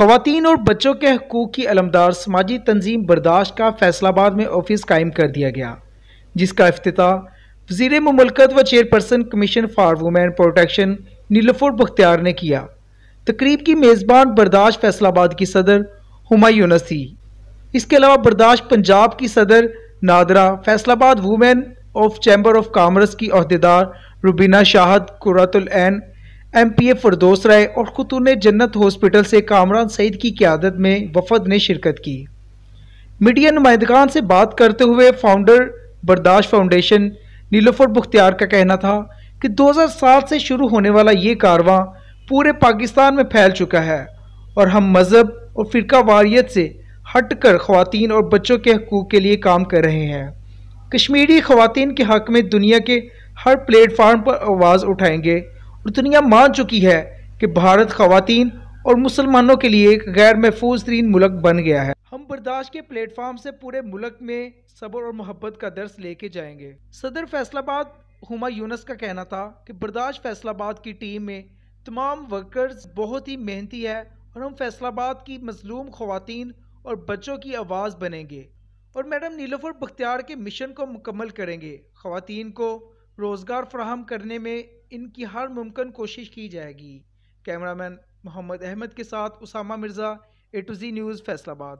खातन और बच्चों के हकूक़ की अलमदार समाजी तंजीम बर्दाश्त का फैसलाबाद में ऑफिस कायम कर दिया गया जिसका अफ्ताह वजीर ममलकत व chairperson commission for women protection Nilofar Bakhtiar ने किया तकरीब की मेज़बान बर्दाश्त फैसलाबाद की सदर हमायूनस थी इसके अलावा बर्दाश्त पंजाब की सदर Nadra Faisalabad women of chamber of commerce की अहदेदार रुबीना शाहद कुरतुल एमपीए फरदोस राय और खतून जन्नत हॉस्पिटल से कामरान सईद की क्यादत में वफद ने शिरकत की मीडिया नुमाइंदगान से बात करते हुए फाउंडर बर्दाश्त फाउंडेशन नीलोफर बुख्तियार का कहना था कि 2007 से शुरू होने वाला ये कारवां पूरे पाकिस्तान में फैल चुका है और हम मज़हब और फ़िरका वारियत से हट कर ख़वान और बच्चों के हकूक़ के लिए काम कर रहे हैं कश्मीरी ख़वान के हक़ में दुनिया के हर प्लेटफार्म पर आवाज़ उठाएंगे और दुनिया मान चुकी है कि भारत खातन और मुसलमानों के लिए एक गैर महफूज तरीन मुल्क बन गया है हम बर्दाश्त के प्लेटफॉर्म से पूरे मुल्क में सब्र और मोहब्बत का दर्स लेके जाएंगे सदर फैसलाबाद हुमा यूनस का कहना था कि बर्दाश्त फैसलाबाद की टीम में तमाम वर्कर्स बहुत ही मेहनती है और हम फैसलाबाद की मजलूम खुवान और बच्चों की आवाज़ बनेंगे और मैडम नीलोफर बख्तियार के मिशन को मुकम्मल करेंगे खुवान को रोज़गार फ्राहम करने में इनकी हर मुमकिन कोशिश की जाएगी कैमरामैन मोहम्मद अहमद के साथ Usama Mirza A to Z news Faisalabad